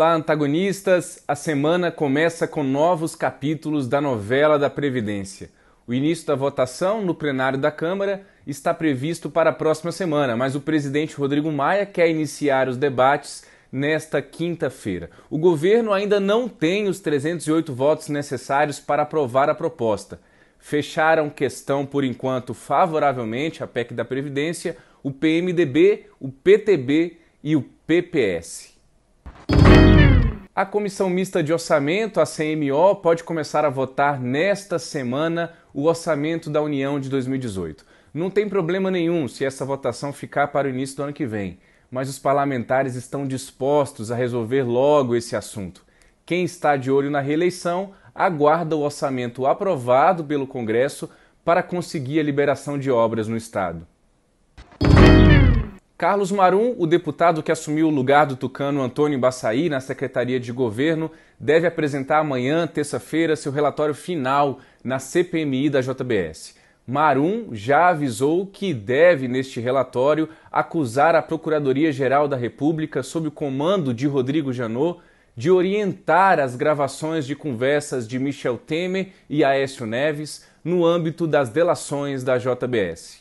Olá, antagonistas! A semana começa com novos capítulos da novela da Previdência. O início da votação no plenário da Câmara está previsto para a próxima semana, mas o presidente Rodrigo Maia quer iniciar os debates nesta quinta-feira. O governo ainda não tem os 308 votos necessários para aprovar a proposta. Fecharam questão, por enquanto, favoravelmente a PEC da Previdência, o PMDB, o PTB e o PPS. A Comissão Mista de Orçamento, a CMO, pode começar a votar nesta semana o orçamento da União de 2018. Não tem problema nenhum se essa votação ficar para o início do ano que vem, mas os parlamentares estão dispostos a resolver logo esse assunto. Quem está de olho na reeleição aguarda o orçamento aprovado pelo Congresso para conseguir a liberação de obras no Estado. Carlos Marum, o deputado que assumiu o lugar do tucano Antônio Bassaí na Secretaria de Governo, deve apresentar amanhã, terça-feira, seu relatório final na CPMI da JBS. Marum já avisou que deve, neste relatório, acusar a Procuradoria-Geral da República, sob o comando de Rodrigo Janot, de orientar as gravações de conversas de Michel Temer e Aécio Neves no âmbito das delações da JBS.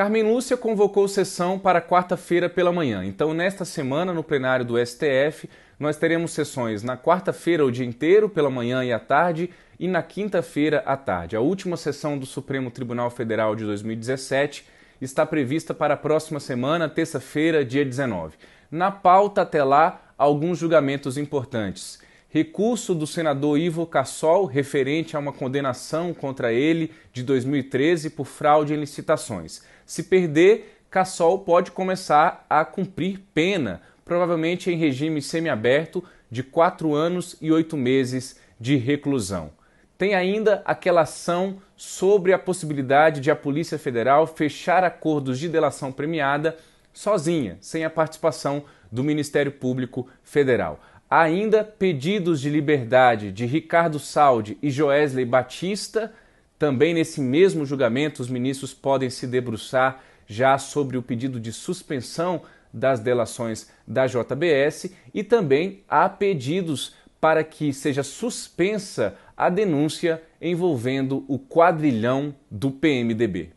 Carmen Lúcia convocou sessão para quarta-feira pela manhã. Então, nesta semana, no plenário do STF, nós teremos sessões na quarta-feira o dia inteiro, pela manhã e à tarde, e na quinta-feira à tarde. A última sessão do Supremo Tribunal Federal de 2017 está prevista para a próxima semana, terça-feira, dia 19. Na pauta até lá, alguns julgamentos importantes recurso do senador Ivo Cassol referente a uma condenação contra ele de 2013 por fraude em licitações. Se perder, Cassol pode começar a cumprir pena, provavelmente em regime semiaberto, de 4 anos e 8 meses de reclusão. Tem ainda aquela ação sobre a possibilidade de a Polícia Federal fechar acordos de delação premiada sozinha, sem a participação do Ministério Público Federal ainda pedidos de liberdade de Ricardo Saldi e Joesley Batista. Também nesse mesmo julgamento, os ministros podem se debruçar já sobre o pedido de suspensão das delações da JBS e também há pedidos para que seja suspensa a denúncia envolvendo o quadrilhão do PMDB.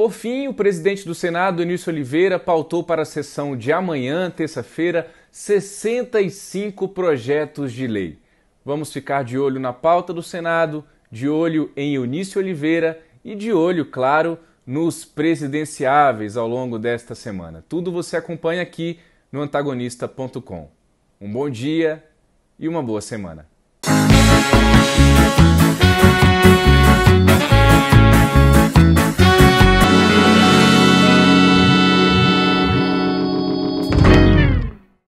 Por fim, o presidente do Senado, Início Oliveira, pautou para a sessão de amanhã, terça-feira, 65 projetos de lei. Vamos ficar de olho na pauta do Senado, de olho em Eunício Oliveira e de olho, claro, nos presidenciáveis ao longo desta semana. Tudo você acompanha aqui no antagonista.com. Um bom dia e uma boa semana.